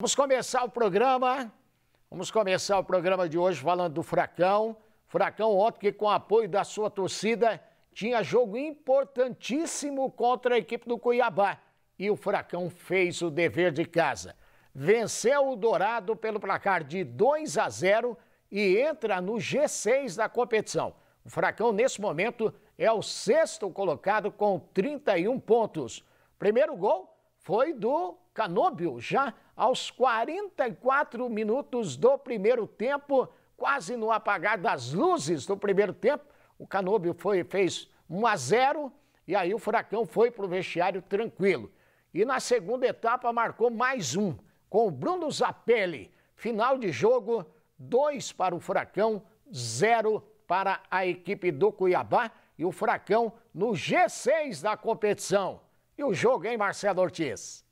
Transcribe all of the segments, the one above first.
Vamos começar o programa. Vamos começar o programa de hoje falando do Fracão. Fracão ontem que com apoio da sua torcida tinha jogo importantíssimo contra a equipe do Cuiabá e o Fracão fez o dever de casa. Venceu o Dourado pelo placar de 2 a 0 e entra no G6 da competição. O Fracão nesse momento é o sexto colocado com 31 pontos. Primeiro gol foi do Canôbio já aos 44 minutos do primeiro tempo, quase no apagar das luzes do primeiro tempo, o Canôbio foi, fez 1 a 0 e aí o Furacão foi para o vestiário tranquilo. E na segunda etapa marcou mais um, com o Bruno Zapelli. Final de jogo, 2 para o Furacão, 0 para a equipe do Cuiabá e o Furacão no G6 da competição. E o jogo, hein, Marcelo Ortiz?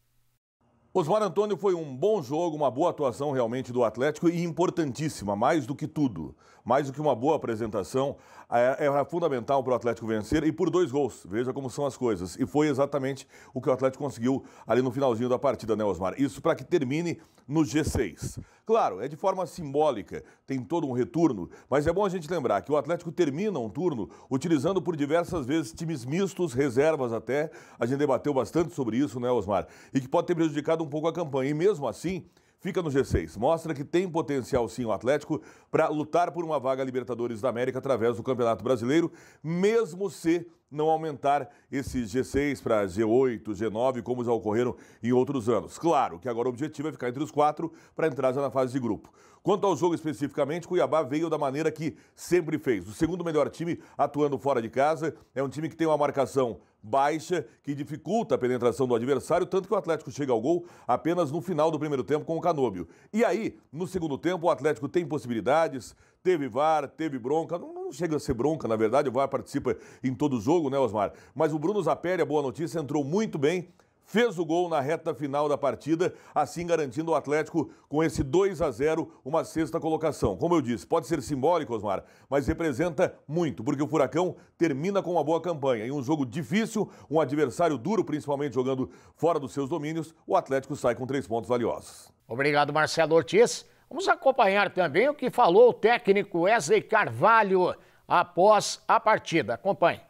Osmar Antônio foi um bom jogo, uma boa atuação realmente do Atlético e importantíssima, mais do que tudo, mais do que uma boa apresentação, é, fundamental para o Atlético vencer e por dois gols. Veja como são as coisas. E foi exatamente o que o Atlético conseguiu ali no finalzinho da partida, né, Osmar? Isso para que termine no G6. Claro, é de forma simbólica, tem todo um retorno, mas é bom a gente lembrar que o Atlético termina um turno utilizando por diversas vezes times mistos, reservas até. A gente debateu bastante sobre isso, né, Osmar? E que pode ter prejudicado um pouco a campanha. E mesmo assim, fica no G6. Mostra que tem potencial sim o Atlético para lutar por uma vaga Libertadores da América através do Campeonato Brasileiro, mesmo se não aumentar esse G6 para G8, G9, como já ocorreram em outros anos. Claro que agora o objetivo é ficar entre os quatro para entrar já na fase de grupo. Quanto ao jogo especificamente, Cuiabá veio da maneira que sempre fez. O segundo melhor time atuando fora de casa, é um time que tem uma marcação baixa que dificulta a penetração do adversário, tanto que o Atlético chega ao gol apenas no final do primeiro tempo com o Canôbio. E aí, no segundo tempo, o Atlético tem possibilidades, teve VAR, teve bronca, não, não, chega a ser bronca, na verdade, o VAR participa em todo jogo, né, Osmar? Mas o Bruno Zapelli, a boa notícia, entrou muito bem, fez o gol na reta final da partida, assim garantindo o Atlético com esse 2 a 0 uma sexta colocação. Como eu disse, pode ser simbólico, Osmar, mas representa muito, porque o Furacão termina com uma boa campanha. Em um jogo difícil, um adversário duro, principalmente jogando fora dos seus domínios, o Atlético sai com três pontos valiosos. Obrigado, Marcelo Ortiz. Vamos acompanhar também o que falou o técnico Wesley Carvalho após a partida. Acompanhe.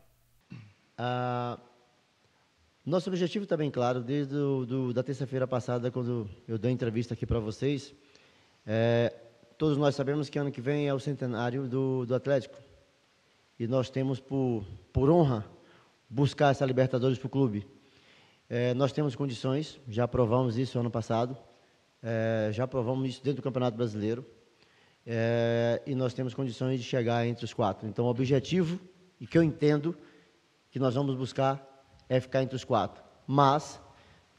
Uh... Nosso objetivo está bem claro, desde do, do da terça-feira passada, quando eu dei a entrevista aqui para vocês, é, todos nós sabemos que ano que vem é o centenário do, do Atlético. E nós temos, por, por honra, buscar essa Libertadores para o clube. É, nós temos condições, já provamos isso ano passado, é, já provamos isso dentro do Campeonato Brasileiro, é, e nós temos condições de chegar entre os quatro. Então, o objetivo, e que eu entendo, que nós vamos buscar é ficar entre os quatro. Mas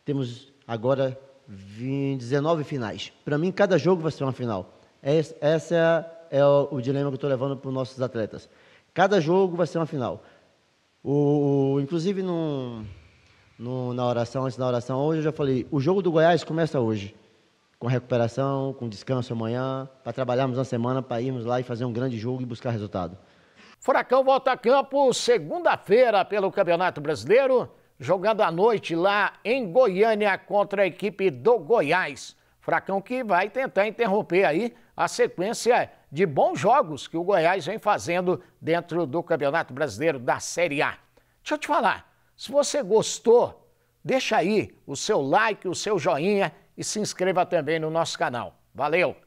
temos agora 19 finais. Para mim, cada jogo vai ser uma final. É esse, esse é, é o, o, dilema que eu estou levando para os nossos atletas. Cada jogo vai ser uma final. O, inclusive, no, na oração, antes da oração, hoje eu já falei: o jogo do Goiás começa hoje. Com recuperação, com descanso amanhã, para trabalharmos uma semana, para irmos lá e fazer um grande jogo e buscar resultado. Furacão volta a campo segunda-feira pelo Campeonato Brasileiro, jogando à noite lá em Goiânia contra a equipe do Goiás. Furacão que vai tentar interromper aí a sequência de bons jogos que o Goiás vem fazendo dentro do Campeonato Brasileiro da Série A. Deixa eu te falar, se você gostou, deixa aí o seu like, o seu joinha e se inscreva também no nosso canal. Valeu!